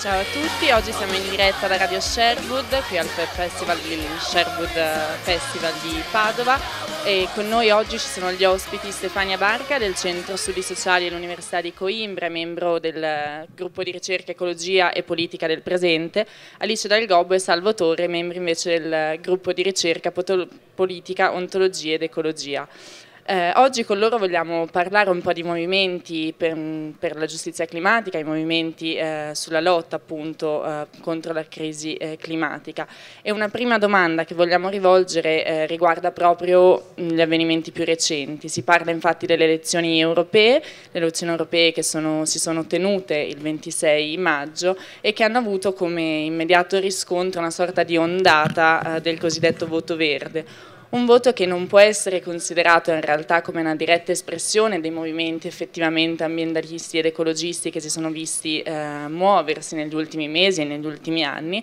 Ciao a tutti, oggi siamo in diretta da Radio Sherwood, qui al Festival di Sherwood eh, Festival di Padova e con noi oggi ci sono gli ospiti Stefania Barca del Centro Studi Sociali dell'Università di Coimbra, membro del gruppo di ricerca Ecologia e Politica del Presente, Alice Dal Gobbo e Salvatore, Torre, membri invece del gruppo di ricerca Politica, Ontologia ed Ecologia. Eh, oggi con loro vogliamo parlare un po' di movimenti per, mm, per la giustizia climatica, i movimenti eh, sulla lotta appunto eh, contro la crisi eh, climatica e una prima domanda che vogliamo rivolgere eh, riguarda proprio mm, gli avvenimenti più recenti, si parla infatti delle elezioni europee, le elezioni europee che sono, si sono tenute il 26 maggio e che hanno avuto come immediato riscontro una sorta di ondata eh, del cosiddetto voto verde, un voto che non può essere considerato in realtà come una diretta espressione dei movimenti effettivamente ambientalisti ed ecologisti che si sono visti eh, muoversi negli ultimi mesi e negli ultimi anni,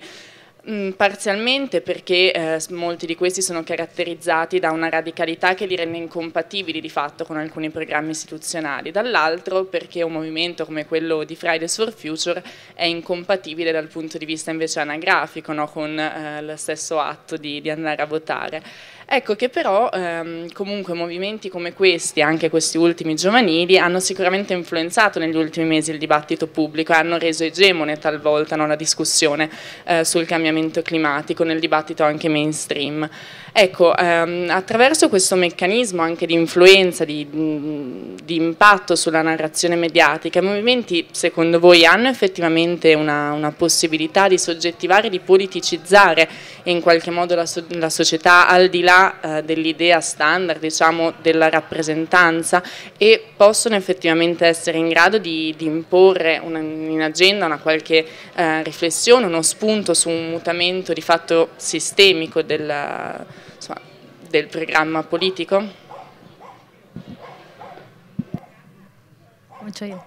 mm, parzialmente perché eh, molti di questi sono caratterizzati da una radicalità che li rende incompatibili di fatto con alcuni programmi istituzionali, dall'altro perché un movimento come quello di Fridays for Future è incompatibile dal punto di vista invece anagrafico no? con eh, lo stesso atto di, di andare a votare. Ecco che però ehm, comunque movimenti come questi, anche questi ultimi giovanili, hanno sicuramente influenzato negli ultimi mesi il dibattito pubblico e hanno reso egemone talvolta no, la discussione eh, sul cambiamento climatico nel dibattito anche mainstream. Ecco, ehm, attraverso questo meccanismo anche di influenza, di, mm, di impatto sulla narrazione mediatica, i movimenti secondo voi hanno effettivamente una, una possibilità di soggettivare, di politicizzare in qualche modo la, so la società al di là eh, dell'idea standard, diciamo, della rappresentanza e possono effettivamente essere in grado di, di imporre una, in agenda una qualche eh, riflessione, uno spunto su un mutamento di fatto sistemico della, insomma, del programma politico? Comincio io.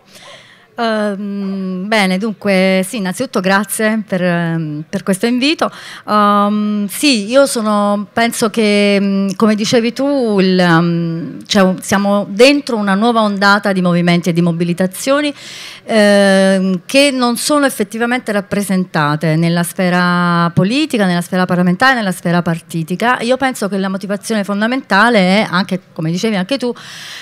Ehm, bene, dunque, sì, innanzitutto grazie per, ehm, per questo invito. Um, sì, io sono, penso che, mm, come dicevi tu, il, um, cioè, siamo dentro una nuova ondata di movimenti e di mobilitazioni eh, che non sono effettivamente rappresentate nella sfera politica, nella sfera parlamentare, nella sfera partitica. Io penso che la motivazione fondamentale è, anche, come dicevi anche tu,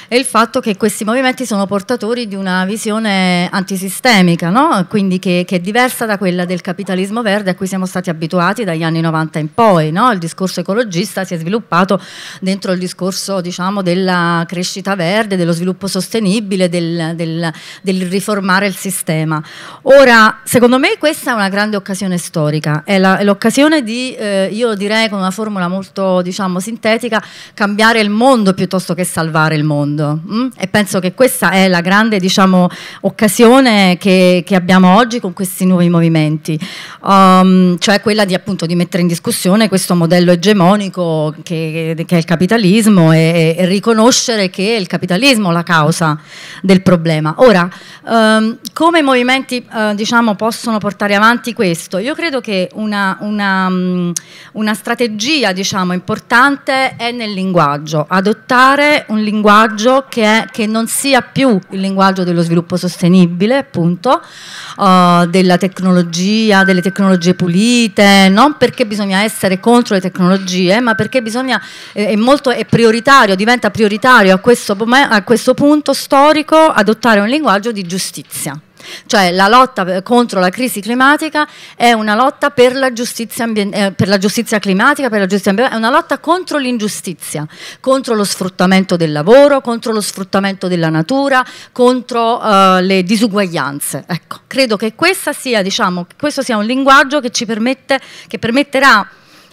è il fatto che questi movimenti sono portatori di una visione antisistemica, no? quindi che, che, è diversa da quella del capitalismo verde a cui siamo stati abituati dagli anni 90 in poi. No? Il discorso ecologista si è sviluppato dentro il discorso diciamo, della crescita verde, dello sviluppo sostenibile, del, del, del riformare il sistema. Ora, secondo me questa è una grande occasione storica, è, l'occasione di, eh, io direi con una formula molto diciamo, sintetica, cambiare il mondo piuttosto che salvare il mondo. Mm? E penso che questa è la grande diciamo, occasione direzione che, che, abbiamo oggi con questi nuovi movimenti, um, cioè quella di, appunto, di mettere in discussione questo modello egemonico che, che è il capitalismo e, e, riconoscere che è il capitalismo la causa del problema. Ora, um, come i movimenti uh, diciamo, possono portare avanti questo? Io credo che una, una, um, una strategia diciamo, importante è nel linguaggio, adottare un linguaggio che, è, che non sia più il linguaggio dello sviluppo sostenibile sostenibile appunto uh, della tecnologia, delle tecnologie pulite, non perché bisogna essere contro le tecnologie, ma perché bisogna, eh, è, molto, è prioritario, diventa prioritario a questo, a questo punto storico adottare un linguaggio di giustizia. Cioè la lotta contro la crisi climatica è una lotta per la giustizia, ambien- eh, per la giustizia climatica, per la giustizia ambientale, è una lotta contro l'ingiustizia, contro lo sfruttamento del lavoro, contro lo sfruttamento della natura, contro uh, le disuguaglianze. Ecco, credo che sia, diciamo, questo sia un linguaggio che ci permette, che permetterà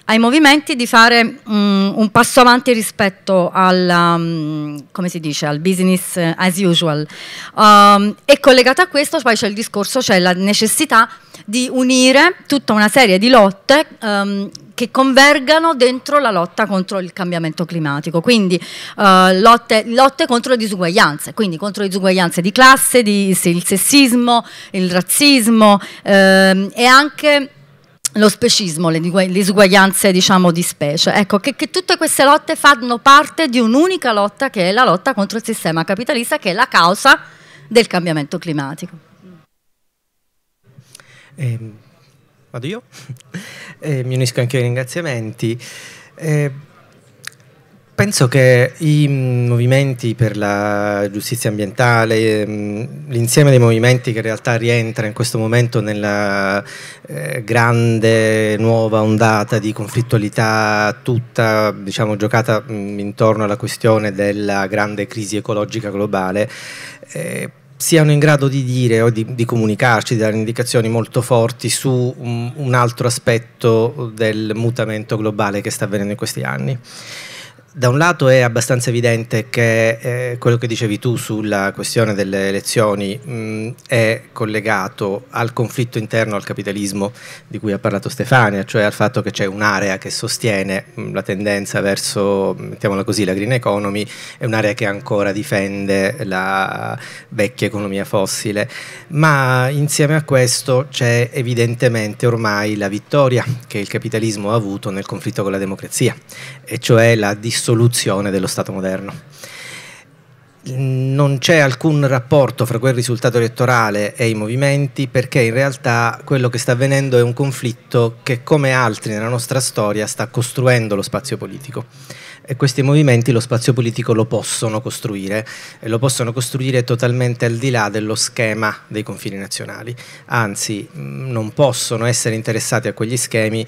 ai movimenti di fare mh, mm, un passo avanti rispetto alla, mh, mm, dice, al, business eh, as usual. Um, e collegato a questo poi c'è il discorso, c'è la necessità di unire tutta una serie di lotte um, che convergano dentro la lotta contro il cambiamento climatico, quindi uh, lotte, lotte, contro le disuguaglianze, quindi contro le disuguaglianze di classe, di, il sessismo, il razzismo ehm, e anche lo specismo, le disuguaglianze diciamo, di specie. Ecco, che, che, tutte queste lotte fanno parte di un'unica lotta che è la lotta contro il sistema capitalista che è la causa del cambiamento climatico. Eh, vado io? Eh, mi unisco anche ai ringraziamenti. Eh, Penso che i movimenti per la giustizia ambientale, ehm, l'insieme dei movimenti che in realtà rientra in questo momento nella eh, grande nuova ondata di conflittualità tutta diciamo, giocata mm, intorno alla questione della grande crisi ecologica globale, eh, siano in grado di dire o di, di, comunicarci, di dare indicazioni molto forti su un altro aspetto del mutamento globale che sta avvenendo in questi anni da un lato è abbastanza evidente che eh, quello che dicevi tu sulla questione delle elezioni mh, mm, è collegato al conflitto interno al capitalismo di cui ha parlato Stefania, cioè al fatto che c'è un'area che sostiene mh, mm, la tendenza verso, mm, mettiamola così, la green economy e un'area che ancora difende la vecchia economia fossile, ma insieme a questo c'è evidentemente ormai la vittoria che il capitalismo ha avuto nel conflitto con la democrazia, e cioè la distruzione dissoluzione dello Stato moderno. Non c'è alcun rapporto fra quel risultato elettorale e i movimenti perché in realtà quello che sta avvenendo è un conflitto che come altri nella nostra storia sta costruendo lo spazio politico e questi movimenti lo spazio politico lo possono costruire e lo possono costruire totalmente al di là dello schema dei confini nazionali, anzi mm, non possono essere interessati a quegli schemi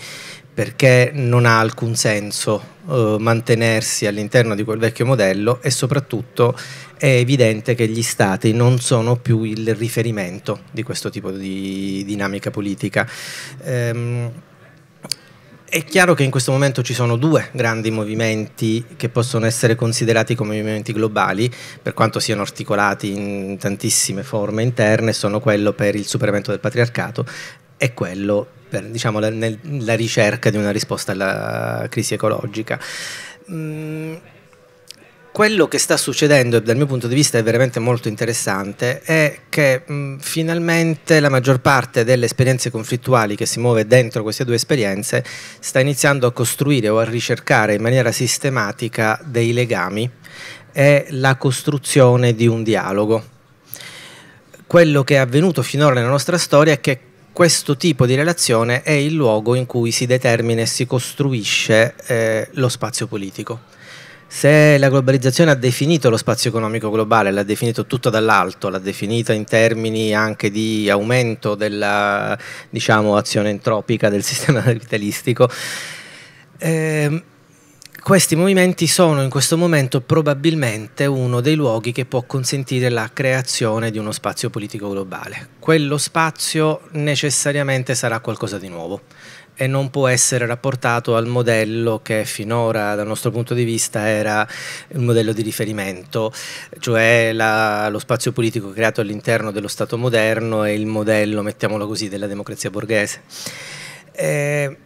perché non ha alcun senso eh, mantenersi all'interno di quel vecchio modello e soprattutto è evidente che gli stati non sono più il riferimento di questo tipo di dinamica politica. Ehm, è chiaro che in questo momento ci sono due grandi movimenti che possono essere considerati come movimenti globali, per quanto siano articolati in tantissime forme interne, sono quello per il superamento del patriarcato è quello per diciamo, la, nel, la ricerca di una risposta alla crisi ecologica. Mm, quello che sta succedendo, dal mio punto di vista è veramente molto interessante, è che mh, mm, finalmente la maggior parte delle esperienze conflittuali che si muove dentro queste due esperienze sta iniziando a costruire o a ricercare in maniera sistematica dei legami e la costruzione di un dialogo. Quello che è avvenuto finora nella nostra storia è che questo tipo di relazione è il luogo in cui si determina e si costruisce eh, lo spazio politico. Se la globalizzazione ha definito lo spazio economico globale, l'ha definito tutto dall'alto, l'ha definita in termini anche di aumento della diciamo, azione entropica del sistema capitalistico, eh, questi movimenti sono in questo momento probabilmente uno dei luoghi che può consentire la creazione di uno spazio politico globale. Quello spazio necessariamente sarà qualcosa di nuovo e non può essere rapportato al modello che finora dal nostro punto di vista era il modello di riferimento, cioè la, lo spazio politico creato all'interno dello Stato moderno e il modello, mettiamolo così, della democrazia borghese. Eh,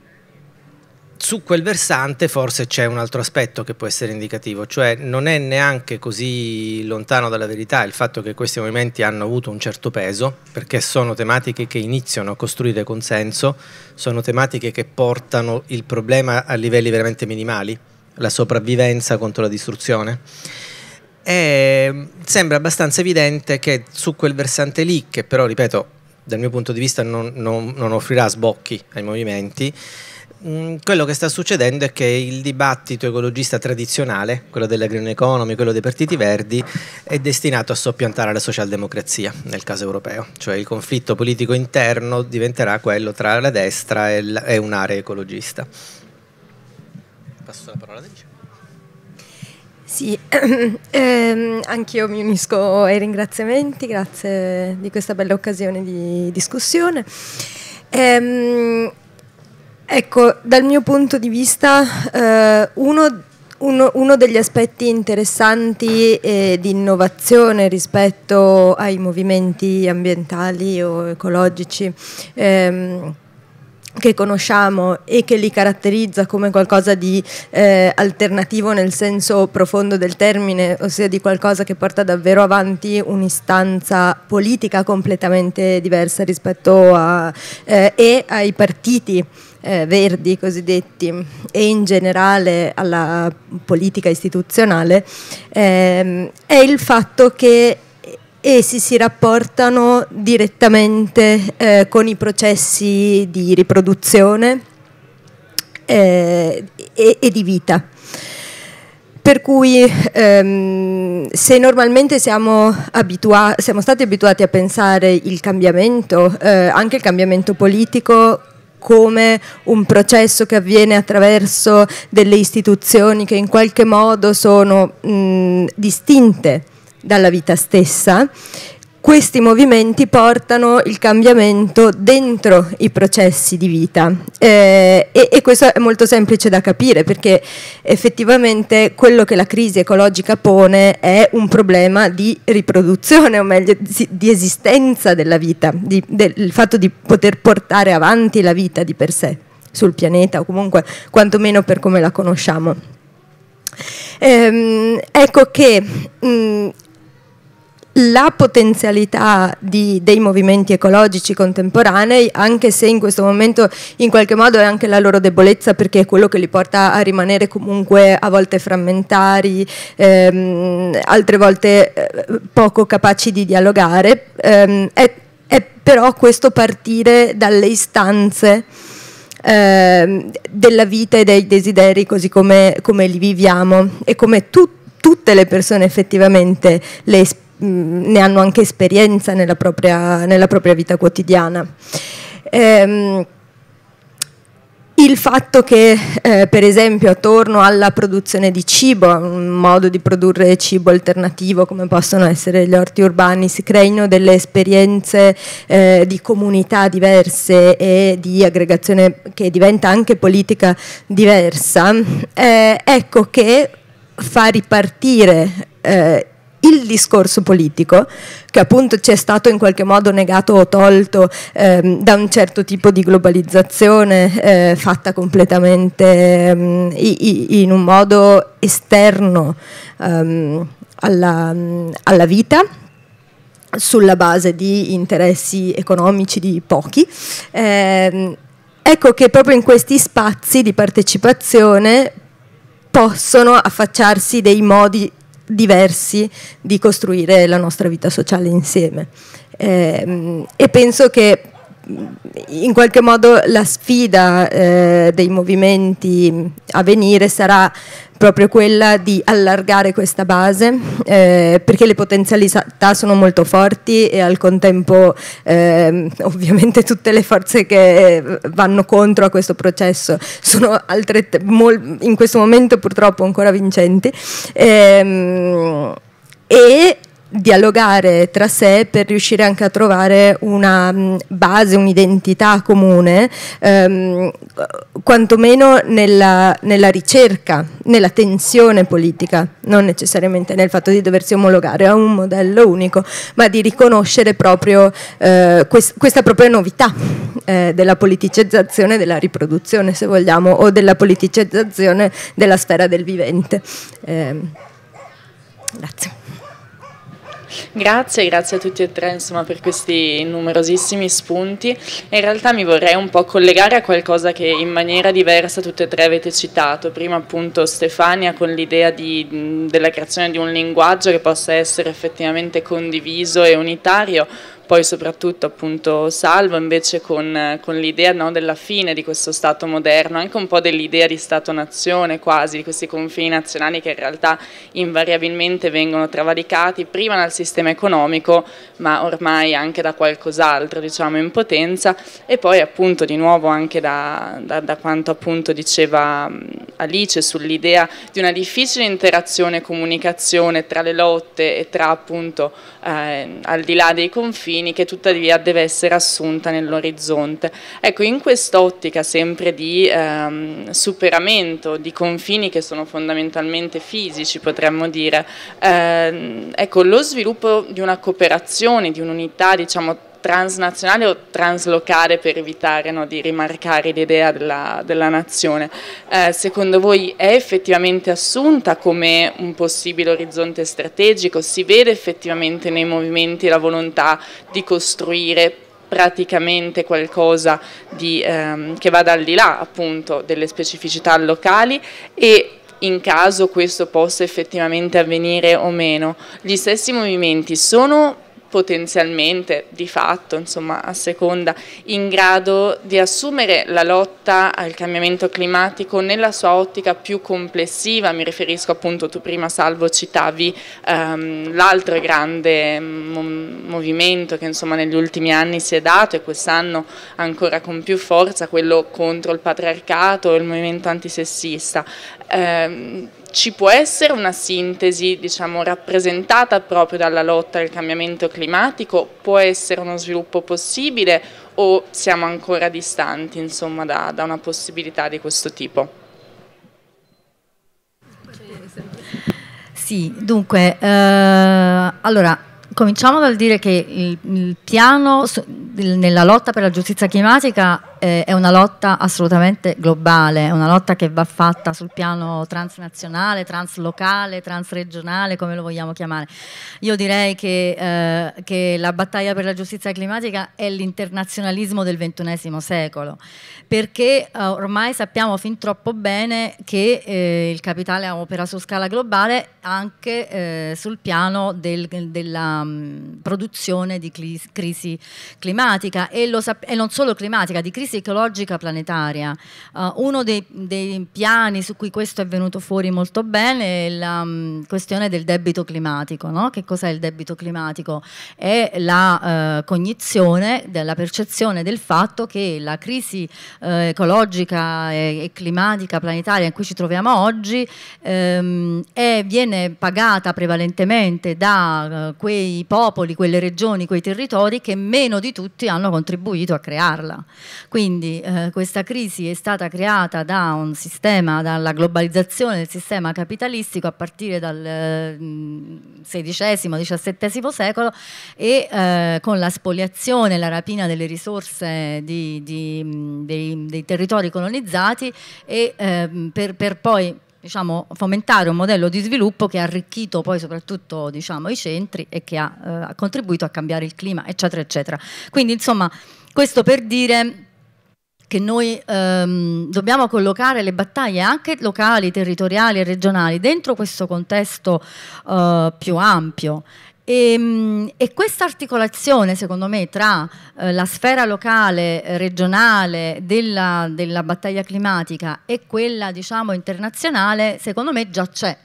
su quel versante forse c'è un altro aspetto che può essere indicativo, cioè non è neanche così lontano dalla verità il fatto che questi movimenti hanno avuto un certo peso, perché sono tematiche che iniziano a costruire consenso, sono tematiche che portano il problema a livelli veramente minimali, la sopravvivenza contro la distruzione. E mm, sembra abbastanza evidente che su quel versante lì, che però ripeto dal mio punto di vista non, non, non offrirà sbocchi ai movimenti, Mm, quello che sta succedendo è che il dibattito ecologista tradizionale, quello della green economy, quello dei partiti verdi, è destinato a soppiantare la socialdemocrazia nel caso europeo, cioè il conflitto politico interno diventerà quello tra la destra e, un'area ecologista. Passo la parola a Alice. Sì, ehm, anch'io mi unisco ai ringraziamenti, grazie di questa bella occasione di discussione. Ehm, Ecco, dal mio punto di vista, eh, uno, uno, uno, degli aspetti interessanti eh, di innovazione rispetto ai movimenti ambientali o ecologici ehm, che conosciamo e che li caratterizza come qualcosa di eh, alternativo nel senso profondo del termine, ossia di qualcosa che porta davvero avanti un'istanza politica completamente diversa rispetto a, eh, e ai partiti eh, verdi cosiddetti e in generale alla politica istituzionale ehm, è il fatto che essi si rapportano direttamente eh, con i processi di riproduzione eh, e, e, di vita. Per cui ehm, se normalmente siamo, siamo, stati abituati a pensare il cambiamento, eh, anche il cambiamento politico, come un processo che avviene attraverso delle istituzioni che in qualche modo sono mh, distinte dalla vita stessa questi movimenti portano il cambiamento dentro i processi di vita eh, e, e, questo è molto semplice da capire perché effettivamente quello che la crisi ecologica pone è un problema di riproduzione o meglio di, di esistenza della vita, di, del fatto di poter portare avanti la vita di per sé sul pianeta o comunque quantomeno per come la conosciamo. Ehm, ecco che mh, la potenzialità di, dei movimenti ecologici contemporanei, anche se in questo momento in qualche modo è anche la loro debolezza perché è quello che li porta a rimanere comunque a volte frammentari, ehm, altre volte eh, poco capaci di dialogare, ehm, è, è però questo partire dalle istanze ehm, della vita e dei desideri così come, come li viviamo e come tu, tutte le persone effettivamente le esprimono ne hanno anche esperienza nella propria, nella propria vita quotidiana. Ehm, il fatto che, eh, per esempio, attorno alla produzione di cibo, un modo di produrre cibo alternativo come possono essere gli orti urbani, si creino delle esperienze eh, di comunità diverse e di aggregazione che diventa anche politica diversa, eh, ecco che fa ripartire eh, il discorso politico, che appunto ci è stato in qualche modo negato o tolto ehm, da un certo tipo di globalizzazione eh, fatta completamente ehm, in un modo esterno ehm, alla, alla vita sulla base di interessi economici di pochi. Eh, ecco che proprio in questi spazi di partecipazione possono affacciarsi dei modi diversi di costruire la nostra vita sociale insieme. Eh, e penso che in qualche modo la sfida eh, dei movimenti a venire sarà proprio quella di allargare questa base eh, perché le potenzialità sono molto forti e al contempo eh, ovviamente tutte le forze che vanno contro a questo processo sono altrett- mol- in questo momento purtroppo ancora vincenti ehm, e dialogare tra sé per riuscire anche a trovare una mm, base, un'identità comune, ehm, quantomeno nella, nella, ricerca, nella tensione politica, non necessariamente nel fatto di doversi omologare a un modello unico, ma di riconoscere proprio eh, quest questa propria novità eh, della politicizzazione della riproduzione, se vogliamo, o della politicizzazione della sfera del vivente. Eh, grazie. Grazie, grazie a tutti e tre insomma, per questi numerosissimi spunti. In realtà mi vorrei un po' collegare a qualcosa che in maniera diversa tutte e tre avete citato. Prima appunto Stefania con l'idea della creazione di un linguaggio che possa essere effettivamente condiviso e unitario, poi soprattutto appunto Salvo invece con, con l'idea no, della fine di questo Stato moderno, anche un po' dell'idea di Stato-nazione quasi, di questi confini nazionali che in realtà invariabilmente vengono travalicati prima dal sistema economico ma ormai anche da qualcos'altro diciamo in potenza e poi appunto di nuovo anche da, da, da quanto appunto diceva Alice sull'idea di una difficile interazione e comunicazione tra le lotte e tra appunto eh, al di là dei confini cittadini che tuttavia deve essere assunta nell'orizzonte. Ecco, in quest'ottica sempre di ehm, superamento di confini che sono fondamentalmente fisici, potremmo dire, ehm, ecco, lo sviluppo di una cooperazione, di un'unità, diciamo, transnazionale o translocale per evitare no, di rimarcare l'idea della, della, nazione. Eh, secondo voi è effettivamente assunta come un possibile orizzonte strategico? Si vede effettivamente nei movimenti la volontà di costruire praticamente qualcosa di, ehm, che vada al di là appunto delle specificità locali e in caso questo possa effettivamente avvenire o meno. Gli stessi movimenti sono potenzialmente, di fatto, insomma, a seconda, in grado di assumere la lotta al cambiamento climatico nella sua ottica più complessiva, mi riferisco appunto, tu prima Salvo citavi ehm, l'altro grande mm, movimento che insomma negli ultimi anni si è dato e quest'anno ancora con più forza, quello contro il patriarcato, il movimento antisessista. Eh, ci può essere una sintesi diciamo, rappresentata proprio dalla lotta al cambiamento climatico? Può essere uno sviluppo possibile o siamo ancora distanti insomma, da, da una possibilità di questo tipo? Sì, dunque, eh, allora cominciamo dal dire che il, il piano su, nella lotta per la giustizia climatica eh, è una lotta assolutamente globale, è una lotta che va fatta sul piano transnazionale, translocale, transregionale, come lo vogliamo chiamare. Io direi che, eh, che la battaglia per la giustizia climatica è l'internazionalismo del XXI secolo, perché eh, ormai sappiamo fin troppo bene che eh, il capitale opera su scala globale anche eh, sul piano del, della mh, mm, produzione di crisi climatica e, e non solo climatica, di crisi crisi ecologica planetaria. Uh, uno dei, dei, piani su cui questo è venuto fuori molto bene è la um, questione del debito climatico. No? Che cos'è il debito climatico? È la uh, cognizione della percezione del fatto che la crisi uh, ecologica e, e, climatica planetaria in cui ci troviamo oggi um, è, viene pagata prevalentemente da quei popoli, quelle regioni, quei territori che meno di tutti hanno contribuito a crearla. Quindi quindi eh, questa crisi è stata creata da un sistema, dalla globalizzazione del sistema capitalistico a partire dal mm, eh, XVI-XVII secolo e eh, con la spoliazione, la rapina delle risorse di, di, mm, dei, dei, territori colonizzati e eh, mm, per, per poi Diciamo, fomentare un modello di sviluppo che ha arricchito poi soprattutto diciamo, i centri e che ha, eh, ha contribuito a cambiare il clima, eccetera, eccetera. Quindi, insomma, questo per dire che noi ehm, dobbiamo collocare le battaglie anche locali, territoriali e regionali dentro questo contesto eh, più ampio. E, ehm, e, questa articolazione, secondo me, tra eh, la sfera locale, regionale della, della battaglia climatica e quella, diciamo, internazionale, secondo me già c'è.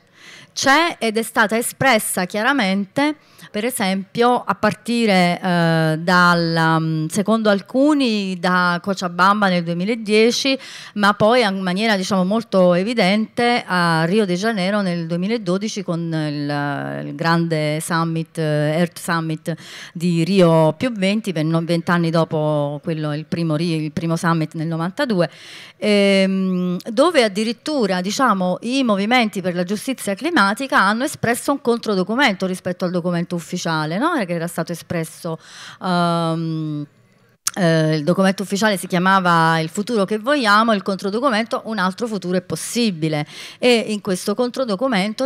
C'è ed è stata espressa chiaramente per esempio, a partire eh, dal, mm, secondo alcuni, da Cochabamba nel 2010, ma poi in maniera diciamo, molto evidente a Rio de Janeiro nel 2012 con il, il grande summit, eh, Earth Summit di Rio più 20, vent'anni dopo quello, il, primo, il primo summit nel 92, ehm, dove addirittura diciamo, i movimenti per la giustizia climatica hanno espresso un controdocumento rispetto al documento ufficiale ufficiale no? che era stato espresso. Um, eh, il documento ufficiale si chiamava Il futuro che vogliamo, il controdocumento Un altro futuro è possibile e in questo controdocumento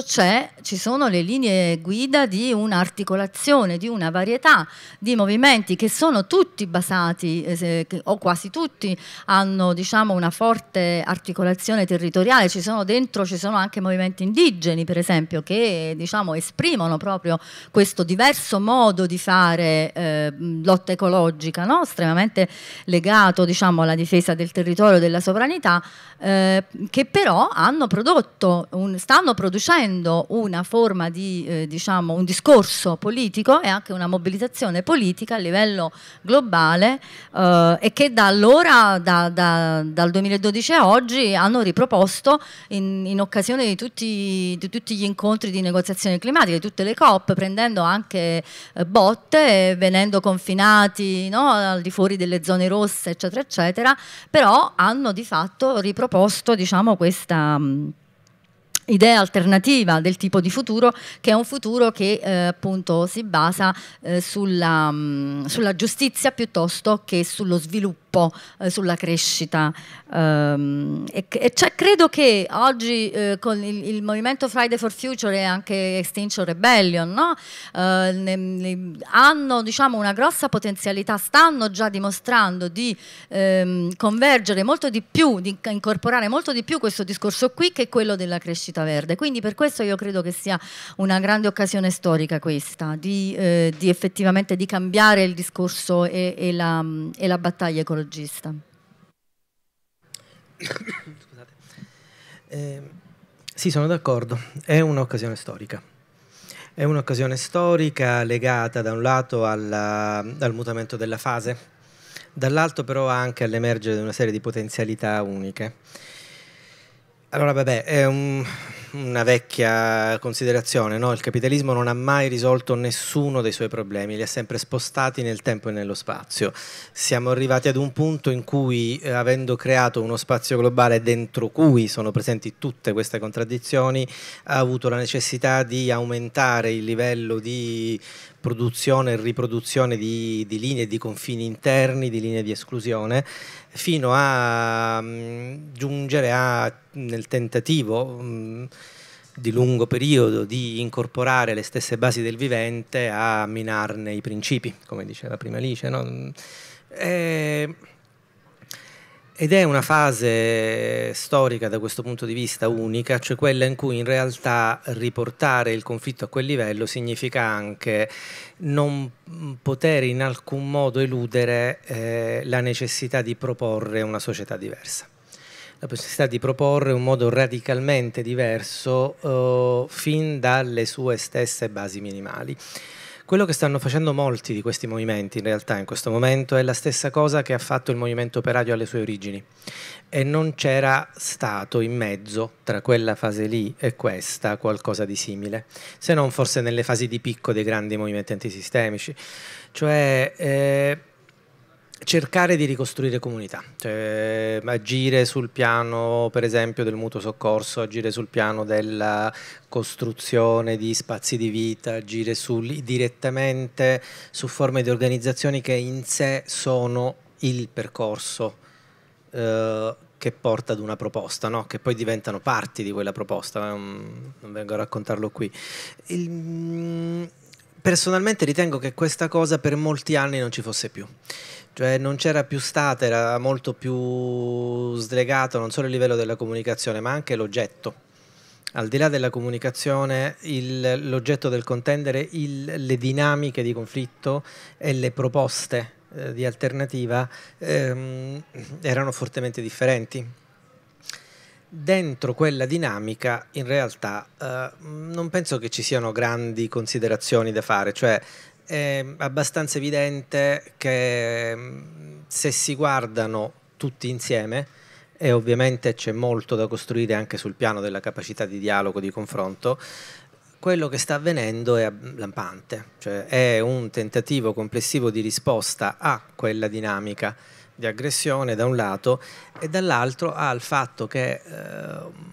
ci sono le linee guida di un'articolazione, di una varietà di movimenti che sono tutti basati eh, o quasi tutti hanno diciamo, una forte articolazione territoriale, ci sono dentro ci sono anche movimenti indigeni per esempio che diciamo, esprimono proprio questo diverso modo di fare eh, lotta ecologica, no? estremamente strettamente legato diciamo, alla difesa del territorio della sovranità, eh, che però hanno prodotto, un, stanno producendo una forma di eh, diciamo, un discorso politico e anche una mobilitazione politica a livello globale eh, e che da allora, da, da, dal 2012 a oggi, hanno riproposto in, in occasione di tutti, di tutti, gli incontri di negoziazione climatica, di tutte le COP, prendendo anche eh, botte, venendo confinati no, al di fuori fuori delle zone rosse, eccetera, eccetera, però hanno di fatto riproposto diciamo, questa... Mh, idea alternativa del tipo di futuro che è un futuro che eh, appunto si basa eh, sulla, mh, mm, sulla, giustizia piuttosto che sullo sviluppo, eh, sulla crescita. Um, e, e cioè, credo che oggi eh, con il, il, movimento Friday for Future e anche Extinction Rebellion no? Eh, ne, ne hanno diciamo, una grossa potenzialità, stanno già dimostrando di ehm, convergere molto di più, di incorporare molto di più questo discorso qui che quello della crescita Porta Verde. Quindi per questo io credo che sia una grande occasione storica questa, di, eh, di effettivamente di cambiare il discorso e, e, la, e la battaglia ecologista. Scusate. Eh, sì, sono d'accordo, è un'occasione storica. È un'occasione storica legata da un lato alla, al mutamento della fase, dall'altro però anche all'emergere di una serie di potenzialità uniche. Allora, vabbè, è un una vecchia considerazione, no? il capitalismo non ha mai risolto nessuno dei suoi problemi, li ha sempre spostati nel tempo e nello spazio. Siamo arrivati ad un punto in cui, eh, avendo creato uno spazio globale dentro cui sono presenti tutte queste contraddizioni, ha avuto la necessità di aumentare il livello di produzione e riproduzione di, di linee di confini interni, di linee di esclusione, fino a mh, mm, giungere a, nel tentativo mh, mm, di lungo periodo di incorporare le stesse basi del vivente a minarne i principi, come diceva prima Alice. No? E... Eh, ed è una fase storica da questo punto di vista unica, cioè quella in cui in realtà riportare il conflitto a quel livello significa anche non poter in alcun modo eludere eh, la necessità di proporre una società diversa la possibilità di proporre un modo radicalmente diverso eh, fin dalle sue stesse basi minimali. Quello che stanno facendo molti di questi movimenti in realtà in questo momento è la stessa cosa che ha fatto il movimento operaio alle sue origini e non c'era stato in mezzo tra quella fase lì e questa qualcosa di simile, se non forse nelle fasi di picco dei grandi movimenti antisistemici. Cioè eh, cercare di ricostruire comunità, cioè, agire sul piano per esempio del mutuo soccorso, agire sul piano della costruzione di spazi di vita, agire su, direttamente su forme di organizzazioni che in sé sono il percorso eh, che porta ad una proposta, no? che poi diventano parti di quella proposta, eh, non, non vengo a raccontarlo qui. Il, mm, personalmente ritengo che questa cosa per molti anni non ci fosse più cioè non c'era più stata, era molto più slegato non solo il livello della comunicazione ma anche l'oggetto. Al di là della comunicazione, l'oggetto del contendere, il, le dinamiche di conflitto e le proposte eh, di alternativa ehm, erano fortemente differenti dentro quella dinamica in realtà eh, non penso che ci siano grandi considerazioni da fare, cioè è abbastanza evidente che mm, se si guardano tutti insieme, e ovviamente c'è molto da costruire anche sul piano della capacità di dialogo, di confronto, quello che sta avvenendo è lampante, cioè è un tentativo complessivo di risposta a quella dinamica di aggressione da un lato e dall'altro al fatto che eh,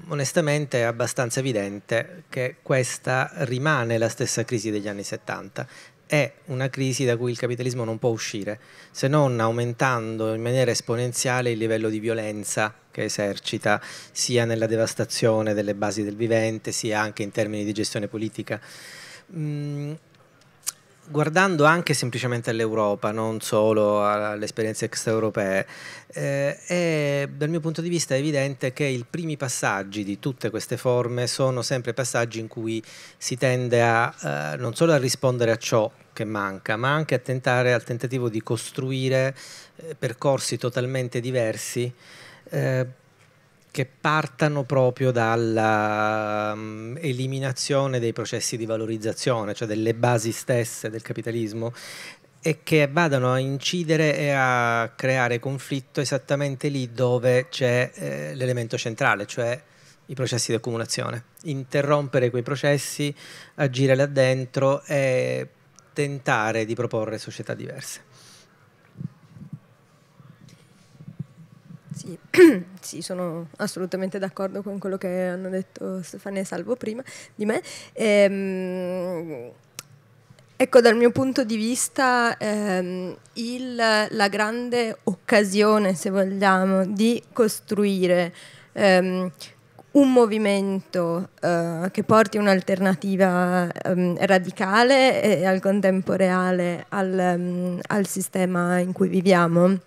onestamente è abbastanza evidente che questa rimane la stessa crisi degli anni 70 è una crisi da cui il capitalismo non può uscire, se non aumentando in maniera esponenziale il livello di violenza che esercita sia nella devastazione delle basi del vivente, sia anche in termini di gestione politica. Mm, guardando anche semplicemente all'Europa, non solo alle esperienze extraeuropee, eh, è, dal mio punto di vista evidente che i primi passaggi di tutte queste forme sono sempre passaggi in cui si tende a, eh, non solo a rispondere a ciò che manca, ma anche a tentare al tentativo di costruire eh, percorsi totalmente diversi eh, che partano proprio dall'eliminazione mm, um, dei processi di valorizzazione, cioè delle basi stesse del capitalismo e che vadano a incidere e a creare conflitto esattamente lì dove c'è eh, l'elemento centrale, cioè i processi di accumulazione. Interrompere quei processi, agire là dentro e tentare di proporre società diverse. Sì, sì, sono assolutamente d'accordo con quello che hanno detto Stefania e Salvo prima di me. Ehm, ecco, dal mio punto di vista, ehm, il, la grande occasione, se vogliamo, di costruire ehm, un movimento eh, che porti un'alternativa ehm, radicale e al contempo reale al, mm, al sistema in cui viviamo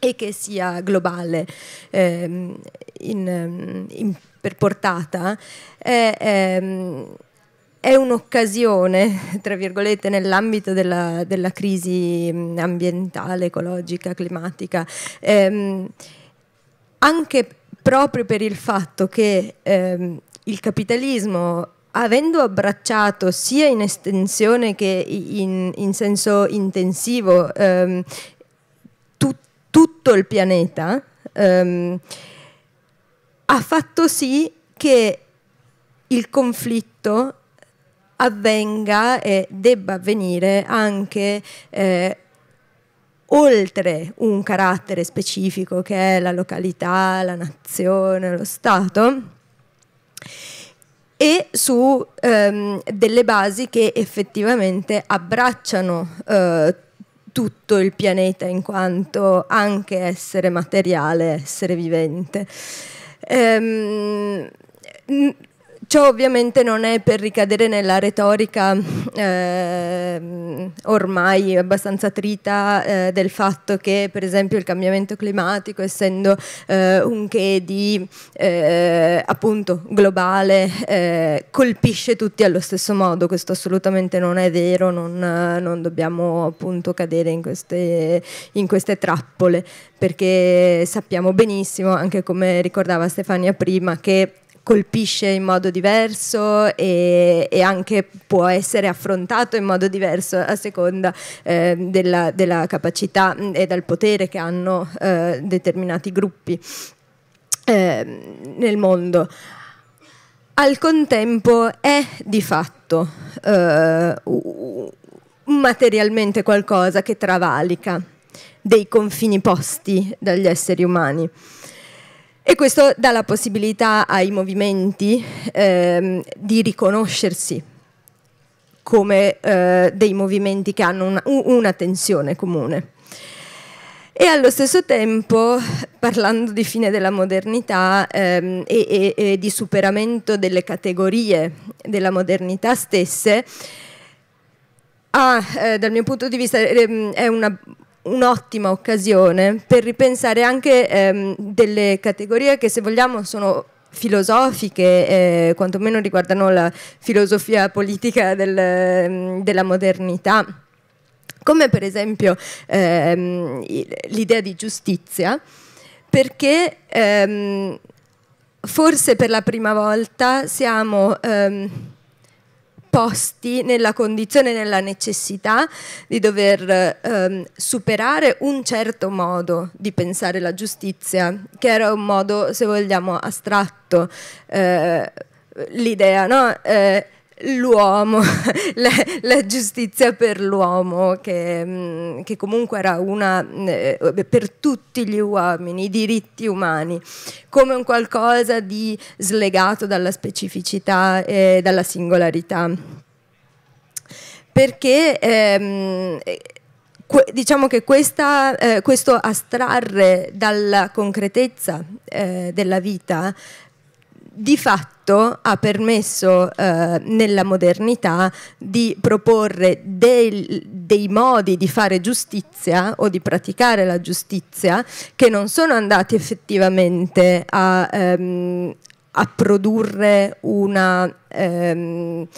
e che sia globale ehm, in, in, per portata, è, ehm, è un'occasione, tra virgolette, nell'ambito della, della, crisi mm, ambientale, ecologica, climatica, ehm, anche proprio per il fatto che ehm, il capitalismo avendo abbracciato sia in estensione che in, in senso intensivo ehm, tutti tutto il pianeta, ehm, ha fatto sì che il conflitto avvenga e debba avvenire anche eh, oltre un carattere specifico che è la località, la nazione, lo Stato e su ehm, delle basi che effettivamente abbracciano eh, tutto il pianeta in quanto anche essere materiale, essere vivente. Ehm, Ciò ovviamente non è per ricadere nella retorica eh, ormai abbastanza trita eh, del fatto che per esempio il cambiamento climatico essendo eh, un che di eh, appunto globale eh, colpisce tutti allo stesso modo, questo assolutamente non è vero, non, non dobbiamo appunto cadere in queste, in queste trappole perché sappiamo benissimo anche come ricordava Stefania prima che colpisce in modo diverso e, e, anche può essere affrontato in modo diverso a seconda eh, della, della, capacità mm, e del potere che hanno eh, determinati gruppi eh, nel mondo al contempo è di fatto eh, materialmente qualcosa che travalica dei confini posti dagli esseri umani. E questo dà la possibilità ai movimenti ehm, di riconoscersi come eh, dei movimenti che hanno una, una tensione comune. E allo stesso tempo, parlando di fine della modernità ehm, e, e, e, di superamento delle categorie della modernità stesse, ah, eh, dal mio punto di vista ehm, è una un'ottima occasione per ripensare anche ehm, delle categorie che se vogliamo sono filosofiche, eh, quantomeno riguardano la filosofia politica del, ehm, della modernità, come per esempio ehm, l'idea di giustizia, perché ehm, forse per la prima volta siamo ehm, posti nella condizione, nella necessità di dover ehm, superare un certo modo di pensare la giustizia, che era un modo, se vogliamo, astratto, eh, l'idea, no? Eh, l'uomo, la, la, giustizia per l'uomo, che, mm, che, comunque era una eh, per tutti gli uomini, i diritti umani, come un qualcosa di slegato dalla specificità e dalla singolarità. Perché ehm, diciamo che questa, eh, questo astrarre dalla concretezza eh, della vita di fatto ha permesso eh, nella modernità di proporre dei, dei, modi di fare giustizia o di praticare la giustizia che non sono andati effettivamente a, ehm, a produrre una, ehm,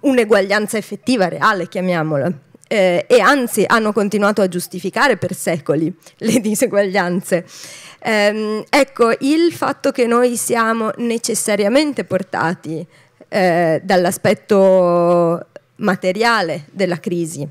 un'eguaglianza effettiva, reale, chiamiamola eh, e anzi hanno continuato a giustificare per secoli le diseguaglianze. Ehm, ecco, il fatto che noi siamo necessariamente portati eh, dall'aspetto materiale della crisi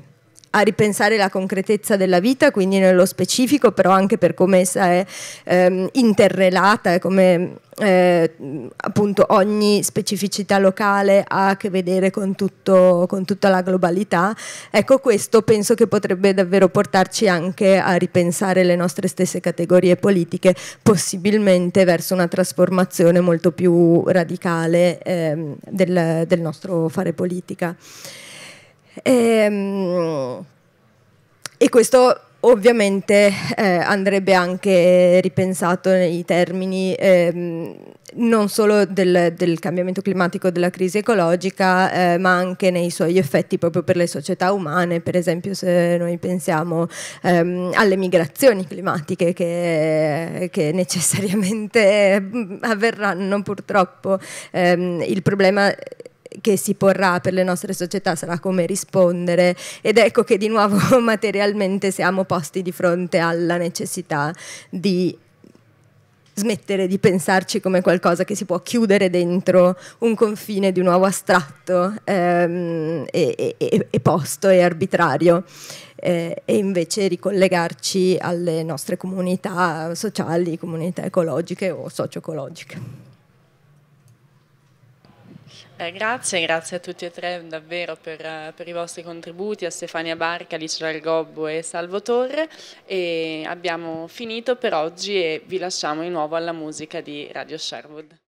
a ripensare la concretezza della vita, quindi nello specifico, però anche per come essa è ehm, interrelata e come eh, appunto ogni specificità locale ha a che vedere con, tutto, con tutta la globalità. Ecco, questo penso che potrebbe davvero portarci anche a ripensare le nostre stesse categorie politiche, possibilmente verso una trasformazione molto più radicale ehm, del, del nostro fare politica. E, ehm, e questo ovviamente eh, andrebbe anche ripensato nei termini ehm, non solo del, del, cambiamento climatico, della crisi ecologica, eh, ma anche nei suoi effetti proprio per le società umane, per esempio se noi pensiamo ehm, alle migrazioni climatiche che, che necessariamente mm, avverranno purtroppo. Ehm, il problema che si porrà per le nostre società sarà come rispondere ed ecco che di nuovo materialmente siamo posti di fronte alla necessità di smettere di pensarci come qualcosa che si può chiudere dentro un confine di un nuovo astratto ehm, e, e, e, posto e arbitrario eh, e invece ricollegarci alle nostre comunità sociali, comunità ecologiche o socio-ecologiche. Eh, grazie, grazie a tutti e tre davvero per, per i vostri contributi, a Stefania Barca, Alice Largobbo e Salvo Torre e abbiamo finito per oggi e vi lasciamo di nuovo alla musica di Radio Sherwood.